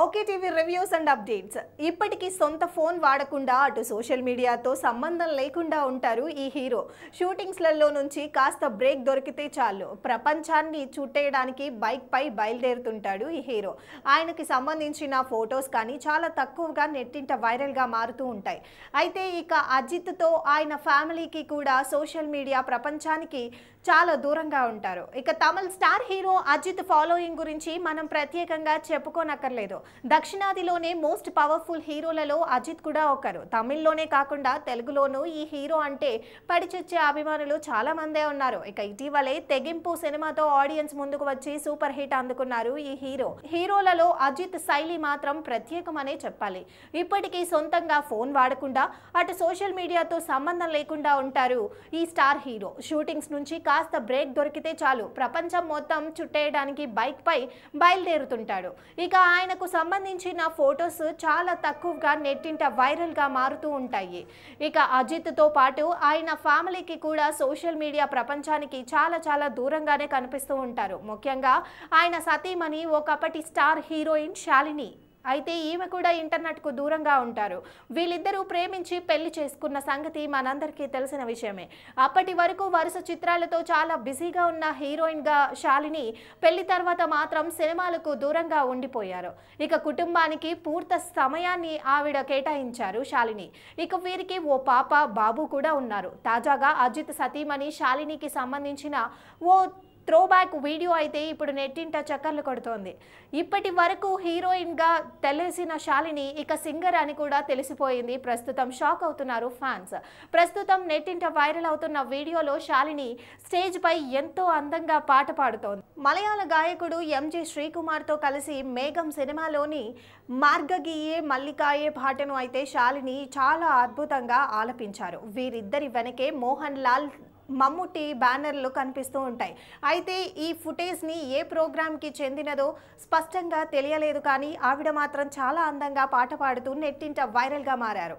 okay TV reviews and updates ఇప్పటికీ సొంత phone వాడకుండా అటు సోషల్ మీడియాతో సంబంధం లేకుండా ఉంటారు ఈ హీరో షూటింగ్స్లలో నుంచి కాస్త బ్రేక్ దొరికితే చాలు ప్రపంచాన్ని చుట్టేయడానికి బైక్పై బయలుదేరుతుంటాడు ఈ హీరో ఆయనకి సంబంధించిన ఫొటోస్ కానీ చాలా తక్కువగా నెట్టింట వైరల్గా మారుతూ ఉంటాయి అయితే ఇక అజిత్తో ఆయన ఫ్యామిలీకి కూడా సోషల్ మీడియా ప్రపంచానికి చాలా దూరంగా ఉంటారు ఇక Tamil star hero Ajith following గురించి మనం ప్రత్యేకంగా చెప్పుకోనక్కర్లేదు దక్షిణాదిలోనే మోస్ట్ పవర్ఫుల్ హీరోలలో అజిత్ కూడా ఒకరు తమిళ్లోనే కాకుండా తెలుగులోనూ ఈ హీరో అంటే పడిచొచ్చే అభిమానులు చాలా మందే ఉన్నారు ఇక ఇటీవలే తెగింపు సినిమాతో ఆడియన్స్ ముందుకు వచ్చి సూపర్ హిట్ అందుకున్నారు ఈ హీరో హీరోలలో అజిత్ శైలి మాత్రం ప్రత్యేకమనే చెప్పాలి ఇప్పటికీ సొంతంగా ఫోన్ వాడకుండా అటు సోషల్ మీడియాతో సంబంధం లేకుండా ఉంటారు ఈ స్టార్ హీరో షూటింగ్స్ నుంచి కాస్త బ్రేక్ దొరికితే చాలు ప్రపంచం మొత్తం చుట్టేయడానికి బైక్ పై బయలుదేరుతుంటాడు ఇక ఆయనకు సంబంధించిన ఫొటోస్ చాలా తక్కువగా నెట్టింట వైరల్గా మారుతూ ఉంటాయి ఇక అజిత్తో పాటు ఆయన ఫ్యామిలీకి కూడా సోషల్ మీడియా ప్రపంచానికి చాలా చాలా దూరంగానే కనిపిస్తూ ఉంటారు ముఖ్యంగా ఆయన సతీమణి ఒకప్పటి స్టార్ హీరోయిన్ శాలిని అయితే ఈమె కూడా ఇంటర్నెట్కు దూరంగా ఉంటారు వీళ్ళిద్దరూ ప్రేమించి పెళ్లి చేసుకున్న సంగతి మనందరికీ తెలిసిన విషయమే అప్పటి వరకు వరుస చిత్రాలతో చాలా బిజీగా ఉన్న హీరోయిన్గా శాలిని పెళ్లి తర్వాత మాత్రం సినిమాలకు దూరంగా ఉండిపోయారు ఇక కుటుంబానికి పూర్త సమయాన్ని ఆవిడ కేటాయించారు శాలిని ఇక వీరికి ఓ పాప బాబు కూడా ఉన్నారు తాజాగా అజిత్ సతీమణి శాలినికి సంబంధించిన ఓ త్రోబ్యాక్ వీడియో అయితే ఇప్పుడు నెట్టింట చక్కర్లు కొడుతోంది ఇప్పటి వరకు హీరోయిన్గా తెలిసిన శాలిని ఇక సింగర్ అని కూడా తెలిసిపోయింది ప్రస్తుతం షాక్ అవుతున్నారు ఫ్యాన్స్ ప్రస్తుతం నెట్టింట వైరల్ అవుతున్న వీడియోలో శాలిని స్టేజ్ పై ఎంతో అందంగా పాట పాడుతోంది మలయాళ గాయకుడు ఎంజి శ్రీకుమార్తో కలిసి మేఘం సినిమాలోని మార్గగీయే మల్లికాయే పాటను అయితే శాలిని చాలా అద్భుతంగా ఆలపించారు వీరిద్దరి వెనకే మోహన్ లాల్ మమ్ముటి బ్యానర్లు కనిపిస్తూ ఉంటాయి అయితే ఈ ఫుటేజ్ని ఏ ప్రోగ్రామ్కి చెందినదో స్పష్టంగా తెలియలేదు కానీ ఆవిడ మాత్రం చాలా అందంగా పాట పాడుతూ నెట్టింట వైరల్గా మారారు